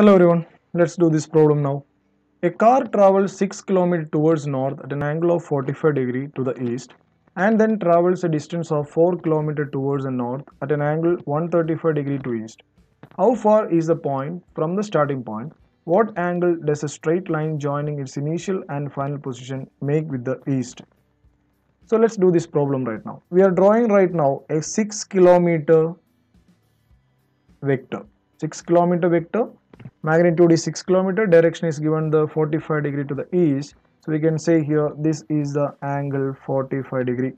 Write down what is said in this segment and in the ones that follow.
Hello everyone, let's do this problem now. A car travels 6 km towards north at an angle of 45 degree to the east and then travels a distance of 4 km towards the north at an angle 135 degree to east. How far is the point from the starting point? What angle does a straight line joining its initial and final position make with the east? So let's do this problem right now. We are drawing right now a 6 km vector. 6 km vector magnitude is 6 kilometer direction is given the 45 degree to the east so we can say here this is the angle 45 degree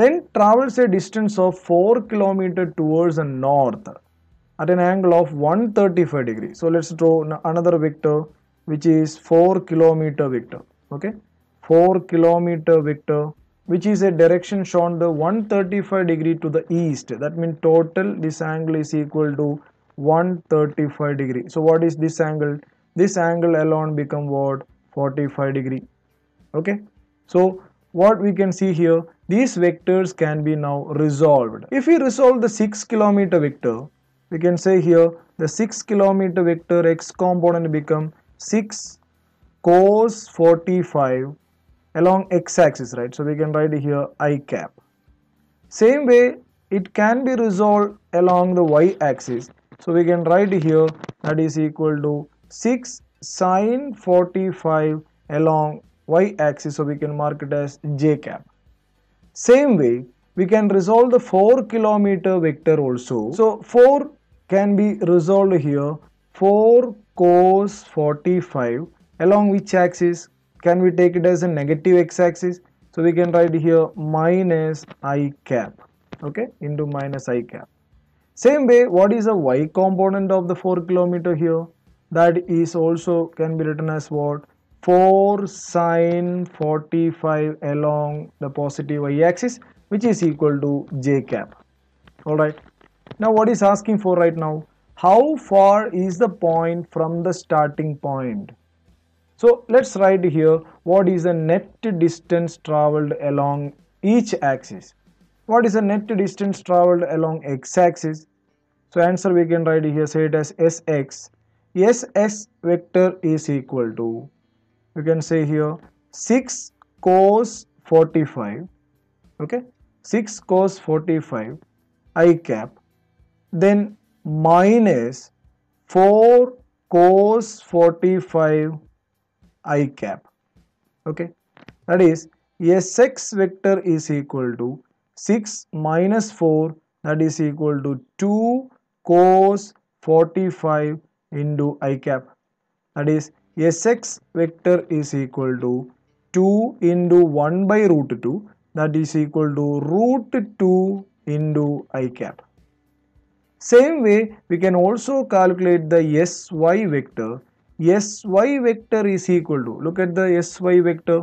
then travels a distance of 4 kilometer towards the north at an angle of 135 degree so let's draw another vector which is 4 kilometer vector okay 4 kilometer vector which is a direction shown the 135 degree to the east that means total this angle is equal to 135 degree so what is this angle this angle alone become what 45 degree okay so what we can see here these vectors can be now resolved if we resolve the 6 kilometer vector we can say here the 6 kilometer vector x component become 6 cos 45 along x-axis right so we can write here i cap same way it can be resolved along the y-axis so we can write here that is equal to 6 sine 45 along y axis so we can mark it as j cap. Same way we can resolve the 4 kilometer vector also. So 4 can be resolved here 4 cos 45 along which axis can we take it as a negative x axis so we can write here minus i cap okay into minus i cap same way, what is the y component of the 4 kilometer here? That is also can be written as what? 4 sine 45 along the positive y axis which is equal to j cap. Alright. Now what is asking for right now? How far is the point from the starting point? So let's write here what is the net distance traveled along each axis. What is the net distance traveled along x axis? So answer we can write here say it as Sx. Sx vector is equal to you can say here 6 cos 45 okay 6 cos 45 i cap then minus 4 cos 45 i cap okay that is sx vector is equal to 6 minus 4 that is equal to 2 cos 45 into i cap that is sx vector is equal to 2 into 1 by root 2 that is equal to root 2 into i cap. Same way we can also calculate the sy vector. sy vector is equal to look at the sy vector.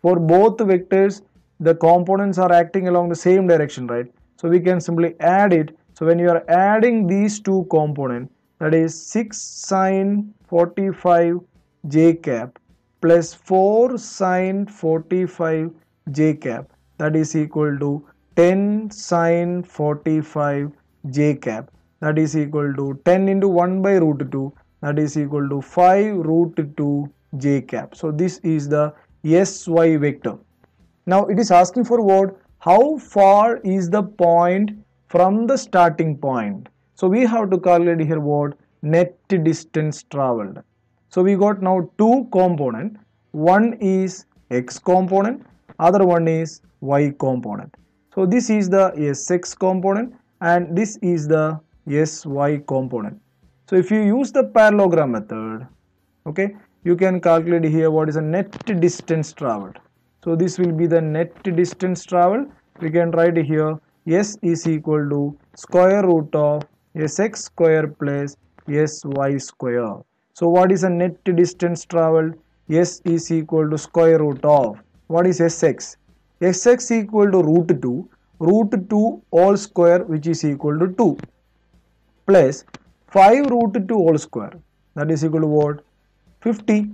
For both vectors the components are acting along the same direction right. So we can simply add it so when you are adding these two components that is 6 sine 45 j cap plus 4 sine 45 j cap that is equal to 10 sine 45 j cap that is equal to 10 into 1 by root 2 that is equal to 5 root 2 j cap. So this is the sy vector. Now it is asking for what? How far is the point from the starting point. So we have to calculate here what net distance traveled. So we got now two component. One is x component, other one is y component. So this is the sx component and this is the sy component. So if you use the parallelogram method, okay, you can calculate here what is the net distance traveled. So this will be the net distance traveled. We can write here s is equal to square root of sx square plus sy square. So what is the net distance traveled? s is equal to square root of what is sx? sx equal to root 2 root 2 all square which is equal to 2 plus 5 root 2 all square that is equal to what 50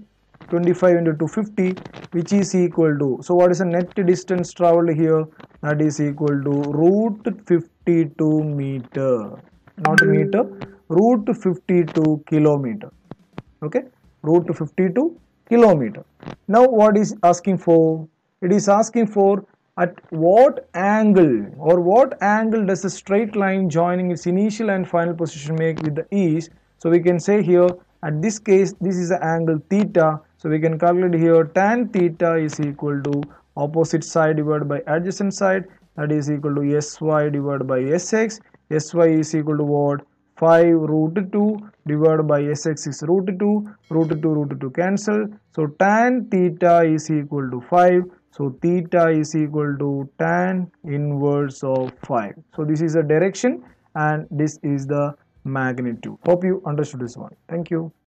25 into 250 which is equal to so what is the net distance traveled here that is equal to root 52 meter not meter root 52 kilometer okay root 52 kilometer now what is asking for it is asking for at what angle or what angle does the straight line joining its initial and final position make with the east so we can say here at this case this is the angle theta so we can calculate here tan theta is equal to opposite side divided by adjacent side that is equal to sy divided by sx sy is equal to what 5 root 2 divided by sx is root 2 root 2 root 2 cancel so tan theta is equal to 5 so theta is equal to tan inverse of 5 so this is the direction and this is the magnitude hope you understood this one thank you